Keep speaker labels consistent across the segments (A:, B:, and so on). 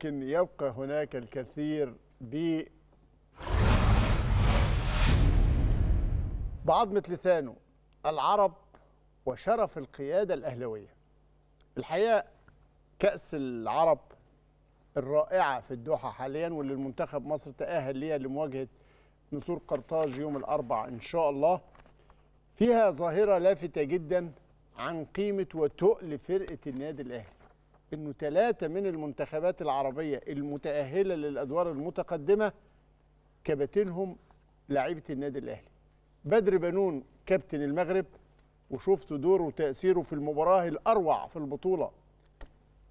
A: لكن يبقى هناك الكثير ب بعظمة لسانه العرب وشرف القيادة الأهلوية الحقيقة كأس العرب الرائعة في الدوحة حاليا واللي المنتخب مصر تأهل ليها لمواجهة نسور قرطاج يوم الأربع إن شاء الله فيها ظاهرة لافتة جدا عن قيمة وتقل فرقة النادي الأهلي انه ثلاثه من المنتخبات العربيه المتاهله للادوار المتقدمه كباتنهم لعيبه النادي الاهلي بدر بنون كابتن المغرب وشفت دوره وتاثيره في المباراه الاروع في البطوله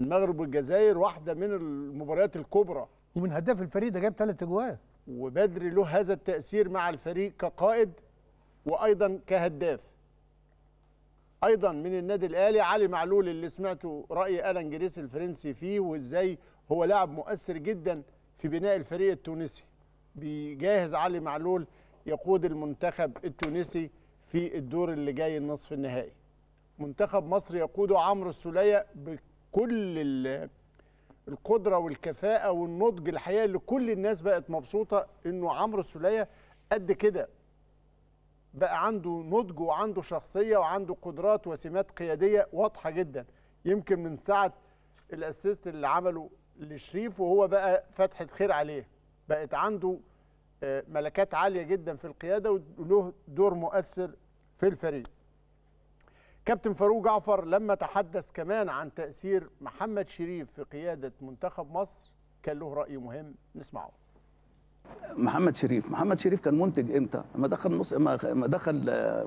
A: المغرب والجزائر واحده من المباريات الكبرى ومن هداف الفريق ده جاب ثلاث اجوال وبدر له هذا التاثير مع الفريق كقائد وايضا كهداف ايضا من النادي الاهلي علي معلول اللي سمعته راي الان جريس الفرنسي فيه وازاي هو لاعب مؤثر جدا في بناء الفريق التونسي بيجهز علي معلول يقود المنتخب التونسي في الدور اللي جاي النصف النهائي منتخب مصر يقوده عمرو السوليه بكل القدره والكفاءه والنضج الحقيقه اللي كل الناس بقت مبسوطه انه عمرو السوليه قد كده بقى عنده نضج وعنده شخصيه وعنده قدرات وسمات قياديه واضحه جدا يمكن من ساعه الاسيست اللي عمله لشريف وهو بقى فتحه خير عليه بقت عنده آه، ملكات عاليه جدا في القياده وله دور مؤثر في الفريق كابتن فاروق جعفر لما تحدث كمان عن تاثير محمد شريف في قياده منتخب مصر كان له راي مهم نسمعه
B: محمد شريف محمد شريف كان منتج امتى لما دخل نص لما دخل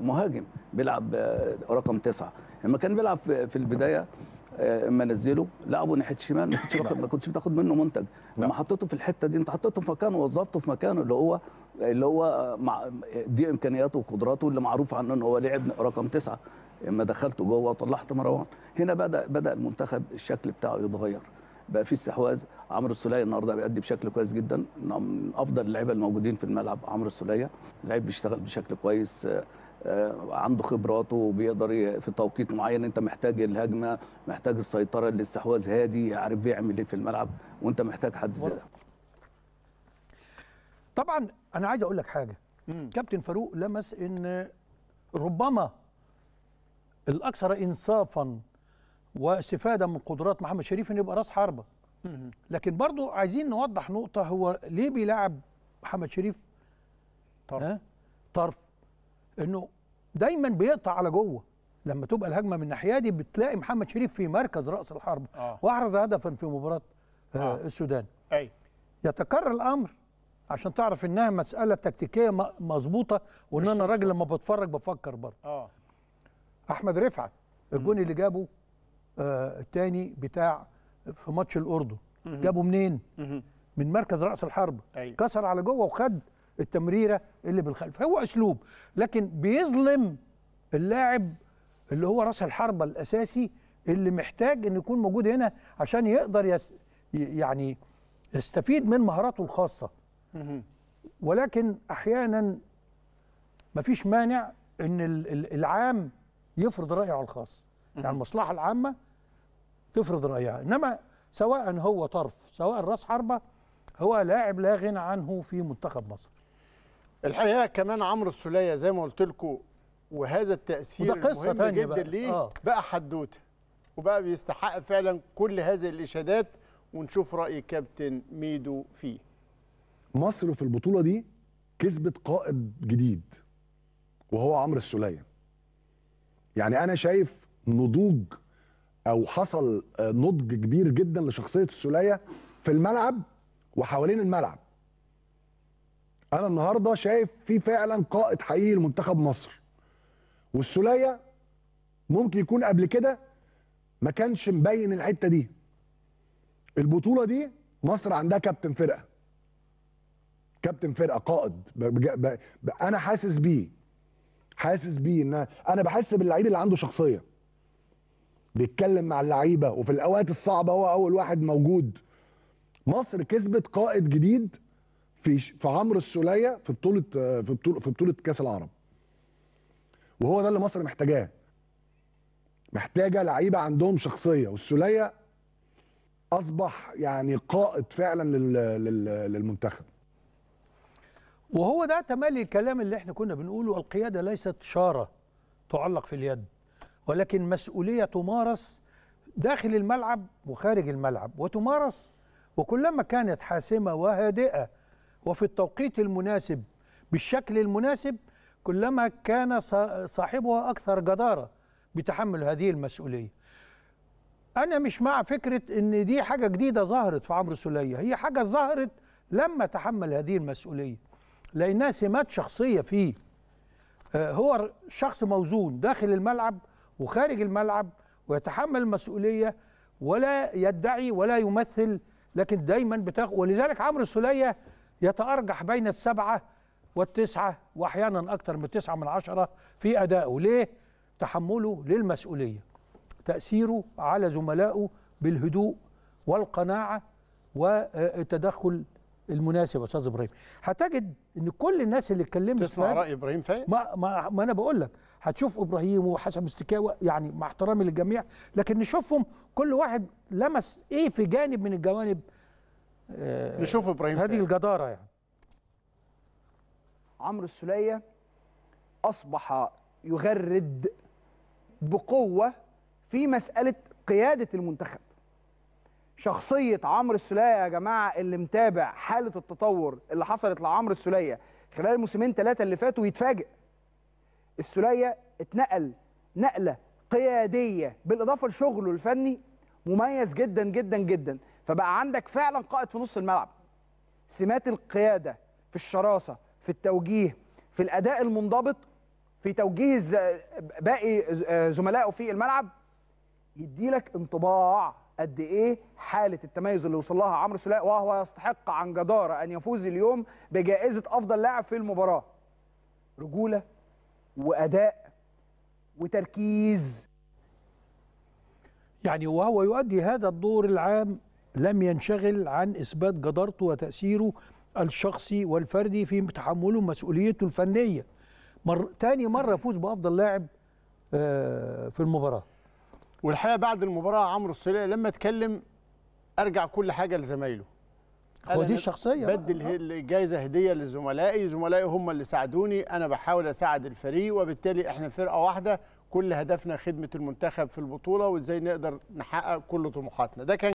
B: مهاجم بيلعب آه، رقم تسعة لما كان بيلعب في البدايه اما آه، نزله لعبه ناحيه الشمال ما كنتش ما كنتش بتاخد منه منتج نعم. لما حطيته في الحته دي انت حطيته في مكانه وظفته في مكانه اللي هو اللي هو آه، دي امكانياته وقدراته اللي معروف عنه ان هو لعب رقم تسعة لما دخلته جوه وطلعت مروان هنا بدا بدا المنتخب الشكل بتاعه يتغير بقى في استحواذ عمرو السوليه النهارده بيأدي بشكل كويس جدا من نعم، افضل اللعيبه الموجودين في الملعب عمرو السوليه لعيب بيشتغل بشكل كويس آه، آه، عنده خبراته وبيقدر في توقيت معين انت محتاج الهجمه محتاج السيطره الاستحواذ هادي عارف بيعمل ايه في الملعب وانت محتاج حد زي ده طبعا انا عايز اقول لك حاجه مم. كابتن فاروق لمس ان ربما الاكثر انصافا واستفاده من قدرات محمد شريف انه يبقى راس حربه لكن برضو عايزين نوضح نقطه هو ليه بيلعب محمد شريف طرف طرف انه دايما بيقطع على جوه لما تبقى الهجمه من الناحيه دي بتلاقي محمد شريف في مركز راس الحرب آه. واحرز هدفا في مباراه آه. آه. السودان اي يتكرر الامر عشان تعرف انها مساله تكتيكيه مظبوطه وان انا راجل لما بتفرج بفكر برضه آه. احمد رفعت الجون اللي جابه الثاني آه، بتاع في ماتش الاردن جابه منين من مركز راس الحرب أيوة. كسر على جوه وخد التمريره اللي بالخلف هو اسلوب لكن بيظلم اللاعب اللي هو راس الحربه الاساسي اللي محتاج انه يكون موجود هنا عشان يقدر يس يعني يستفيد من مهاراته الخاصه ولكن احيانا مفيش مانع ان العام يفرض رايه على الخاص يعني المصلحه العامه تفرض رايها انما سواء هو طرف سواء راس حربه هو
A: لاعب لا غنى عنه في منتخب مصر الحقيقه كمان عمرو السوليه زي ما قلت لكم وهذا التاثير قصة تانية جدا بقى. ليه آه. بقى حدوته وبقى بيستحق فعلا كل هذه الاشادات ونشوف راي كابتن ميدو فيه
C: مصر في البطوله دي كسبت قائد جديد وهو عمرو السوليه يعني انا شايف نضوج او حصل آه، نضج كبير جدا لشخصيه السوليه في الملعب وحوالين الملعب انا النهارده شايف في فعلا قائد حقيقي لمنتخب مصر والسوليه ممكن يكون قبل كده ما كانش مبين الحته دي البطوله دي مصر عندها كابتن فرقه كابتن فرقه قائد بجا بجا انا حاسس بيه حاسس بيه ان انا بحس باللعيب اللي عنده شخصيه بيتكلم مع اللعيبه وفي الاوقات الصعبه هو اول واحد موجود مصر كسبت قائد جديد في في عمرو السوليه في بطوله في بطوله في بطوله كاس العرب وهو ده اللي مصر محتاجاه محتاجه لعيبه عندهم شخصيه والسوليه اصبح يعني قائد فعلا للمنتخب
B: وهو ده تمالي الكلام اللي احنا كنا بنقوله القياده ليست شاره تعلق في اليد ولكن مسؤولية تمارس داخل الملعب وخارج الملعب وتمارس وكلما كانت حاسمة وهادئة وفي التوقيت المناسب بالشكل المناسب كلما كان صاحبها أكثر جدارة بتحمل هذه المسؤولية أنا مش مع فكرة أن دي حاجة جديدة ظهرت في عمرو سلية هي حاجة ظهرت لما تحمل هذه المسؤولية لأنها سمات شخصية فيه آه، هو شخص موزون داخل الملعب وخارج الملعب ويتحمل المسؤوليه ولا يدعي ولا يمثل لكن دايما بتاخد ولذلك عمرو السليه يتارجح بين السبعه والتسعه واحيانا اكثر من تسعه من عشره في ادائه ليه؟ تحمله للمسؤوليه تاثيره على زملائه بالهدوء والقناعه والتدخل المناسب يا استاذ ابراهيم هتجد ان كل الناس اللي اتكلمت تسمع راي ابراهيم فايق ما, ما, ما انا بقول لك هتشوف ابراهيم وحسن مستكاوي يعني مع احترامي للجميع لكن نشوفهم كل واحد لمس ايه في جانب من الجوانب آه نشوف ابراهيم هذه فايق. الجداره يعني عمرو السليه اصبح يغرد بقوه في مساله قياده المنتخب شخصيه عمرو السلية يا جماعه اللي متابع حاله التطور اللي حصلت لعمرو السلية خلال الموسمين ثلاثه اللي فاتوا يتفاجئ السلية اتنقل نقله قياديه بالاضافه لشغله الفني مميز جدا جدا جدا فبقى عندك فعلا قائد في نص الملعب سمات القياده في الشراسه في التوجيه في الاداء المنضبط في توجيه باقي آه، زملائه في الملعب يديلك انطباع قد ايه حاله التميز اللي وصل لها عمرو سلاء وهو يستحق عن جداره ان يفوز اليوم بجائزه افضل لاعب في المباراه رجوله واداء وتركيز يعني وهو يؤدي هذا الدور العام لم ينشغل عن اثبات جدارته وتاثيره الشخصي والفردي في تحمله مسؤوليته
A: الفنيه مر... تاني مره يفوز بافضل لاعب آه، في المباراه والحقيقه بعد المباراه عمرو السليه لما اتكلم ارجع كل حاجه لزمايله هو دي الشخصيه بدل آه. الجائزه هديه لزملائي زملائي هم اللي ساعدوني انا بحاول اساعد الفريق وبالتالي احنا فرقه واحده كل هدفنا خدمه المنتخب في البطوله وازاي نقدر نحقق كل طموحاتنا ده كان